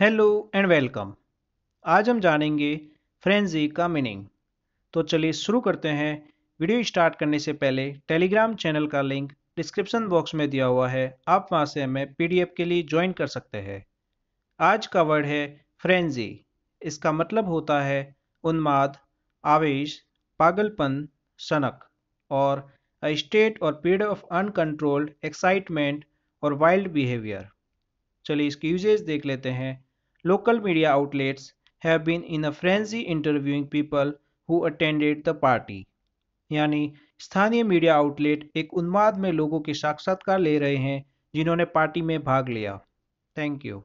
Hello and welcome आज हम जानेंगे फ्रेंजी का मीनिंग तो चलिए शुरू करते हैं वीडियो स्टार्ट करने से पहले टेलीग्राम चैनल का लिंक डिस्क्रिप्शन बॉक्स में दिया हुआ है आप वहां से हमें पीडीएफ के लिए ज्वाइन कर सकते हैं आज का वर्ड है फ्रेंजी इसका मतलब होता है उन्माद आवेश पागलपन सनक और अ स्टेट और पीरियड ऑफ अनकंट्रोल्ड एक्साइटमेंट और वाइल्ड बिहेवियर चलिए इसके यूजेज देख लेते हैं local media outlets have been in a frenzy interviewing people who attended the party. यानी स्थानीय मीडिया आउटलेट एक उन्माद में लोगों के साक्षात्कार ले रहे हैं जिन्होंने पार्टी में भाग लिया थैंक यू